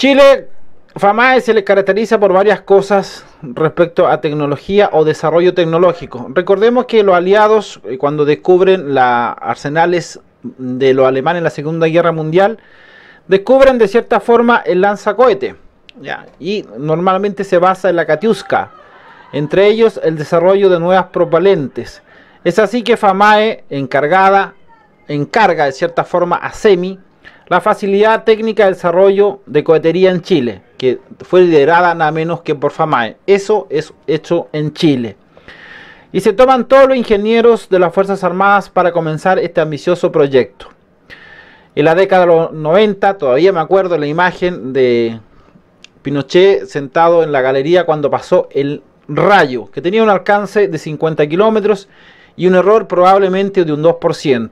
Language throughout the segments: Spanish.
Chile, FAMAE se le caracteriza por varias cosas respecto a tecnología o desarrollo tecnológico. Recordemos que los aliados, eh, cuando descubren los arsenales de los alemanes en la Segunda Guerra Mundial, descubren de cierta forma el lanzacohete. Y normalmente se basa en la Katiuska. Entre ellos, el desarrollo de nuevas propalentes Es así que FAMAE, encargada, encarga de cierta forma a SEMI la facilidad técnica de desarrollo de cohetería en Chile, que fue liderada nada menos que por FAMAE. Eso es hecho en Chile. Y se toman todos los ingenieros de las Fuerzas Armadas para comenzar este ambicioso proyecto. En la década de los 90, todavía me acuerdo la imagen de Pinochet sentado en la galería cuando pasó el rayo, que tenía un alcance de 50 kilómetros y un error probablemente de un 2%.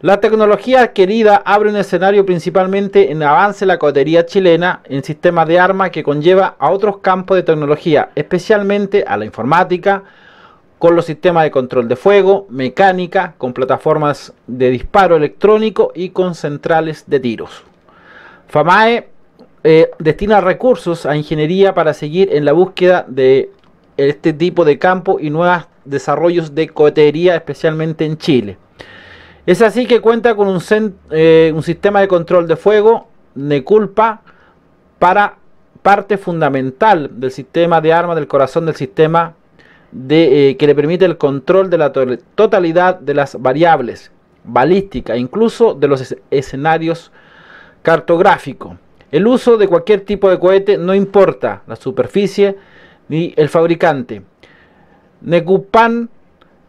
La tecnología adquirida abre un escenario principalmente en avance de la cohetería chilena en sistemas de armas que conlleva a otros campos de tecnología, especialmente a la informática, con los sistemas de control de fuego, mecánica, con plataformas de disparo electrónico y con centrales de tiros. FAMAE eh, destina recursos a ingeniería para seguir en la búsqueda de este tipo de campo y nuevos desarrollos de cohetería, especialmente en Chile. Es así que cuenta con eh, un, sistema de control de fuego, de culpa, para parte fundamental del sistema de armas, del corazón del sistema, eh, que le permite el control de la totalidad de las variables balísticas, incluso de los escenarios cartográficos. El uso de cualquier tipo de cohete no importa la superficie ni el fabricante. Necupan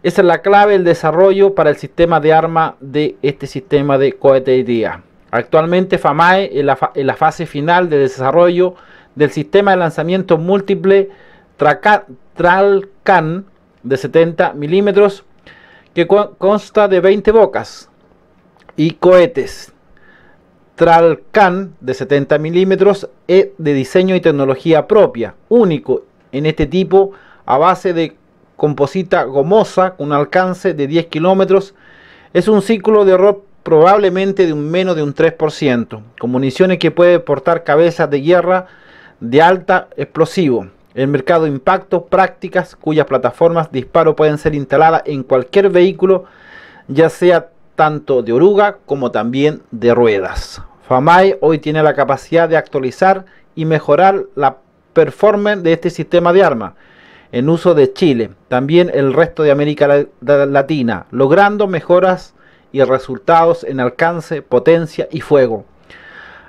esa es la clave del desarrollo para el sistema de arma de este sistema de cohete día. Actualmente FAMAE en la, fase final de desarrollo del sistema de lanzamiento múltiple Tralcan de 70 milímetros que consta de 20 bocas y cohetes. Tralcan de 70 milímetros es de diseño y tecnología propia, único en este tipo a base de composita gomosa con un alcance de 10 kilómetros. Es un ciclo de error probablemente de un menos de un 3%, con municiones que puede portar cabezas de guerra de alta explosivo. El mercado impacto, prácticas cuyas plataformas de disparo pueden ser instaladas en cualquier vehículo, ya sea tanto de oruga como también de ruedas. Famai hoy tiene la capacidad de actualizar y mejorar la performance de este sistema de armas en uso de Chile, también el resto de América Latina, logrando mejoras y resultados en alcance, potencia y fuego.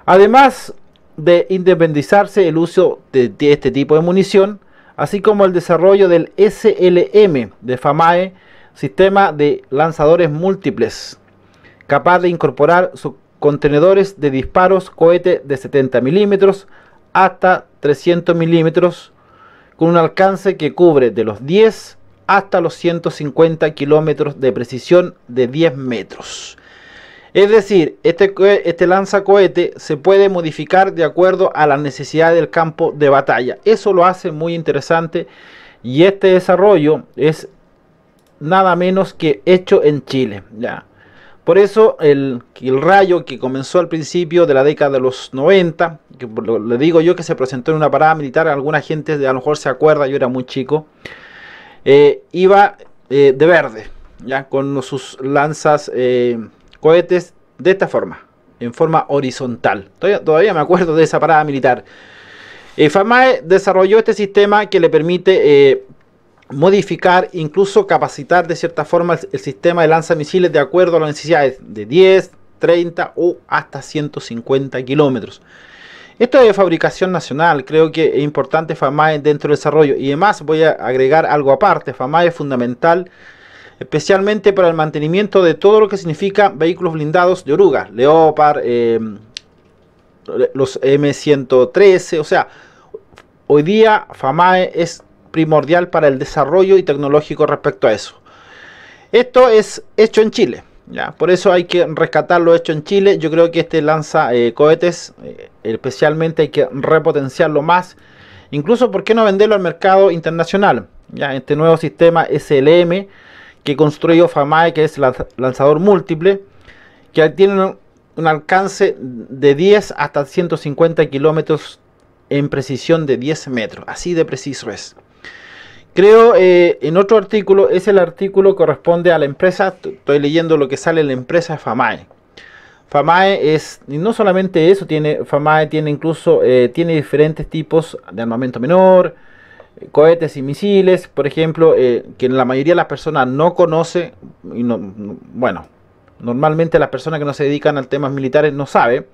Además de independizarse el uso de, este tipo de munición, así como el desarrollo del SLM de FAMAE, sistema de lanzadores múltiples, capaz de incorporar sus contenedores de disparos cohete de 70 milímetros hasta 300 milímetros con un alcance que cubre de los 10 hasta los 150 kilómetros de precisión de 10 metros. Es decir, este, este lanzacohete se puede modificar de acuerdo a la necesidad del campo de batalla. Eso lo hace muy interesante y este desarrollo es nada menos que hecho en Chile. Ya. Por eso el, rayo que comenzó al principio de la década de los 90, que le digo yo que se presentó en una parada militar, alguna gente a lo mejor se acuerda, yo era muy chico, eh, iba eh, de verde, ya con sus lanzas eh, cohetes de esta forma, en forma horizontal. Todavía, todavía me acuerdo de esa parada militar. FAMAE desarrolló este sistema que le permite modificar, incluso capacitar de cierta forma el, sistema de lanzamisiles de acuerdo a las necesidades de 10, 30 o hasta 150 kilómetros. Esto es de fabricación nacional, creo que es importante FAMAE dentro del desarrollo. Y además voy a agregar algo aparte, FAMAE es fundamental especialmente para el mantenimiento de todo lo que significa vehículos blindados de oruga, Leopard, em, los M113, o sea, hoy día FAMAE es primordial para el desarrollo y tecnológico respecto a eso. Esto es hecho en Chile. Ya, por eso hay que rescatar lo hecho en Chile. Yo creo que este lanza eh, cohetes, eh, especialmente hay que repotenciarlo más. Incluso, ¿por qué no venderlo al mercado internacional? Ya, este nuevo sistema SLM que construyó FAMAE, que es lanzador múltiple, que tiene un, un alcance de 10 hasta 150 kilómetros en precisión de 10 metros. Así de preciso es. Creo, eh, en otro artículo, es el artículo que corresponde a la empresa, estoy leyendo lo que sale en la empresa FAMAE. FAMAE es, no solamente eso, tiene, FAMAE tiene incluso, eh, tiene diferentes tipos de armamento menor, eh, cohetes y misiles, por ejemplo, que la mayoría de las personas no conoce, y no, bueno, normalmente las personas que no se dedican a temas militares no saben,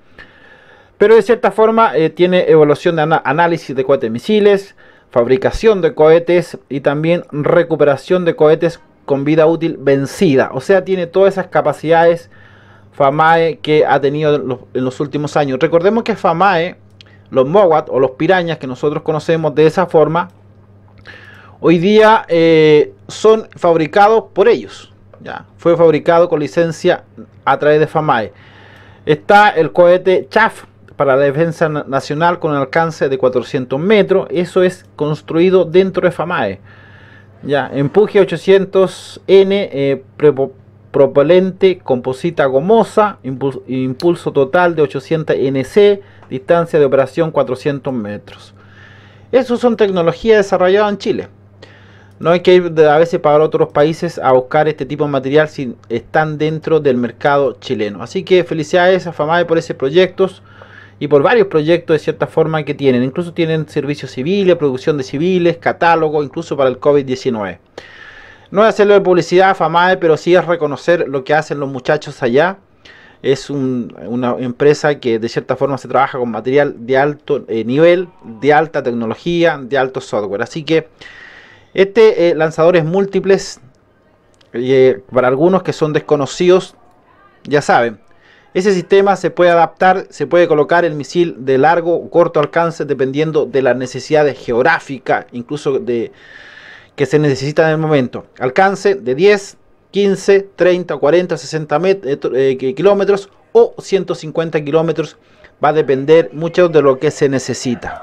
pero de cierta forma tiene evaluación de análisis de cohetes y misiles, fabricación de cohetes y también recuperación de cohetes con vida útil vencida. O sea, tiene todas esas capacidades FAMAE que ha tenido en los, últimos años. Recordemos que FAMAE, los MOWAT o los pirañas que nosotros conocemos de esa forma, hoy día eh, son fabricados por ellos. Ya, fue fabricado con licencia a través de FAMAE. Está el cohete CHAF, para la defensa nacional con alcance de 400 metros. Eso es construido dentro de FAMAE. Ya, empuje 800N, eh, propelente composita gomosa, impulso, total de 800 NC, distancia de operación 400 metros. Esas son tecnologías desarrolladas en Chile. No hay que ir a veces para otros países a buscar este tipo de material si están dentro del mercado chileno. Así que felicidades a FAMAE por ese proyectos y por varios proyectos de cierta forma que tienen. Incluso tienen servicios civiles, producción de civiles, catálogo, incluso para el COVID-19. No es hacerlo de publicidad, FAMAE, pero sí es reconocer lo que hacen los muchachos allá. Es una empresa que de cierta forma se trabaja con material de alto eh, nivel, de alta tecnología, de alto software. Así que este eh, lanzadores múltiples, eh, para algunos que son desconocidos, ya saben, ese sistema se puede adaptar, se puede colocar el misil de largo o corto alcance dependiendo de las necesidades geográficas, incluso de que se necesita en el momento. Alcance de 10, 15, 30, 40, 60 km kilómetros o 150 kilómetros. Va a depender mucho de lo que se necesita.